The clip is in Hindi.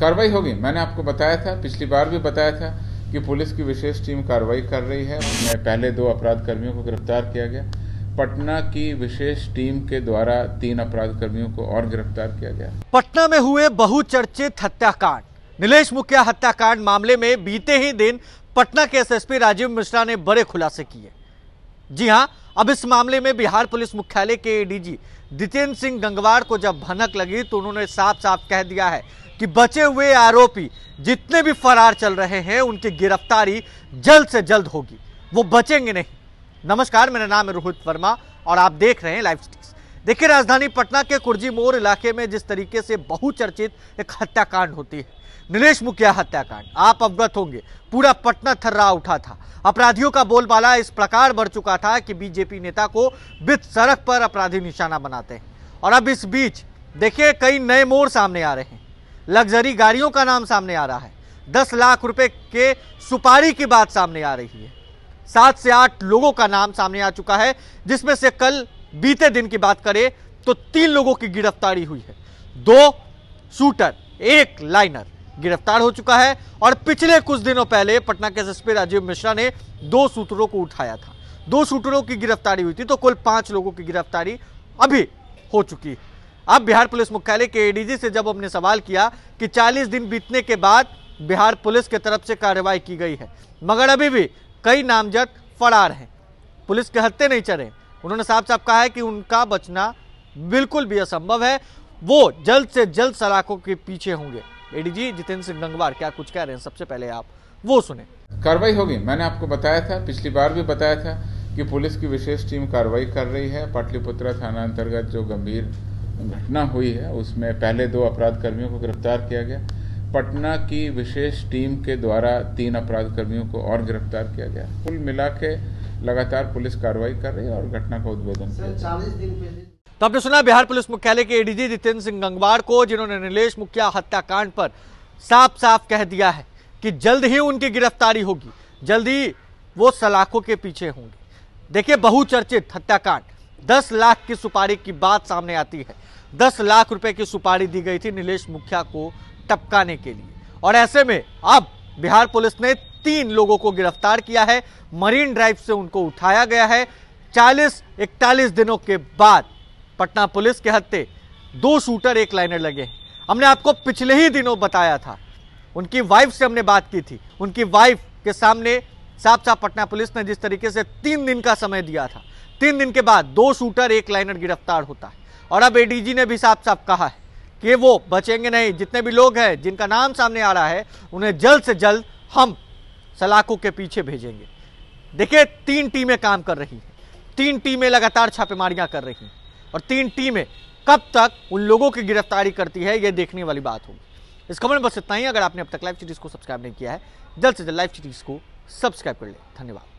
कार्रवाई होगी मैंने आपको बताया था पिछली बार भी बताया था कि पुलिस की विशेष टीम कार्रवाई कर रही है मैं पहले दो अपराध कर्मियों को गिरफ्तार किया गया पटना की विशेष टीम के द्वारा तीन अपराध कर्मियों को और गिरफ्तार किया गया पटना में हुए बहुचर्चित हत्याकांड नीलेष मुखिया हत्याकांड मामले में बीते ही दिन पटना के एसएसपी राजीव मिश्रा ने बड़े खुलासे किए जी हां अब इस मामले में बिहार पुलिस मुख्यालय के एडीजी दितेंद्र सिंह गंगवार को जब भनक लगी तो उन्होंने साफ साफ कह दिया है कि बचे हुए आरोपी जितने भी फरार चल रहे हैं उनकी गिरफ्तारी जल्द से जल्द होगी वो बचेंगे नहीं नमस्कार मेरा नाम है रोहित वर्मा और आप देख रहे हैं लाइव स्टिक्स देखिए राजधानी पटना के कुर्जी मोर इलाके में जिस तरीके से बहुचर्चित एक हत्याकांड होती है नीलेश मुखिया हत्याकांड आप अवगत होंगे पूरा पटना थर्रा उठा था अपराधियों का बोलबाला इस प्रकार बढ़ चुका था कि बीजेपी नेता को बिथ सड़क पर अपराधी निशाना बनाते हैं और अब इस बीच देखिए कई नए मोड़ सामने आ रहे हैं लग्जरी गाड़ियों का नाम सामने आ रहा है दस लाख रुपए के सुपारी की बात सामने आ रही है सात से आठ लोगों का नाम सामने आ चुका है जिसमें से कल बीते दिन की बात करें तो तीन लोगों की गिरफ्तारी हुई है दो शूटर एक लाइनर गिरफ्तार हो चुका है और पिछले कुछ दिनों पहले पटना के एसएसपी राजीव मिश्रा ने दो सूत्रों को उठाया था दो शूटरों की गिरफ्तारी हुई थी तो कुल पांच लोगों की गिरफ्तारी अभी हो चुकी है अब बिहार पुलिस मुख्यालय के एडीजी से जब हमने सवाल किया कि 40 दिन बीतने के बाद बिहार पुलिस के तरफ से कार्रवाई की गई है मगर अभी भी कई नामजद फरार हैं पुलिस के हत्ते नहीं चढ़े उन्होंने साफ साफ कहा है कि उनका बचना बिल्कुल भी असंभव है वो जल्द से जल्द सलाखों के पीछे होंगे एडीजी जितेंद्र सिंह गंगवार क्या कुछ कह रहे हैं सबसे पहले आप वो सुने कार्रवाई होगी मैंने आपको बताया था पिछली बार भी बताया था कि पुलिस की विशेष टीम कार्रवाई कर रही है पाटलिपुत्रा थाना अंतर्गत जो गंभीर घटना हुई है उसमें पहले दो अपराध कर्मियों को गिरफ्तार किया गया पटना की विशेष टीम के द्वारा तीन अपराध कर्मियों को और गिरफ्तार किया गया कुल मिला के लगातार पुलिस कार्रवाई कर रही है और घटना का उद्भेदन तो आपने सुना बिहार पुलिस मुख्यालय के एडीजी जितेंद्र सिंह गंगवार को जिन्होंने नीलेष मुखिया हत्याकांड पर साफ साफ कह दिया है कि जल्द ही उनकी गिरफ्तारी होगी जल्द ही वो सलाखों के पीछे होंगे देखिए बहुचर्चित हत्याकांड दस लाख की सुपारी की बात सामने आती है दस लाख रुपए की सुपारी दी गई थी नीलेश मुखिया को टपकाने के लिए और ऐसे में अब बिहार पुलिस ने तीन लोगों को गिरफ्तार किया है मरीन ड्राइव से उनको उठाया गया है 40 इकतालीस दिनों के बाद पटना पुलिस के हत्ते दो शूटर एक लाइनर लगे हैं हमने आपको पिछले ही दिनों बताया था उनकी वाइफ से हमने बात की थी उनकी वाइफ के सामने साफ साफ पटना पुलिस ने जिस तरीके से तीन दिन का समय दिया था तीन दिन के बाद दो शूटर एक लाइनर गिरफ्तार होता है और अब एडीजी ने भी साफ साफ कहा है कि वो बचेंगे नहीं जितने भी लोग हैं जिनका नाम सामने आ रहा है उन्हें जल्द से जल्द हम सलाखों के पीछे भेजेंगे देखिए तीन टीमें काम कर रही हैं तीन टीमें लगातार छापेमारियां कर रही हैं और तीन टीमें कब तक उन लोगों की गिरफ्तारी करती है ये देखने वाली बात होगी इस खबर में बस इतना ही अगर आपने अब तक लाइव सीरीज को सब्सक्राइब नहीं किया है जल्द से जल्द लाइव सीरीज को सब्सक्राइब कर लें धन्यवाद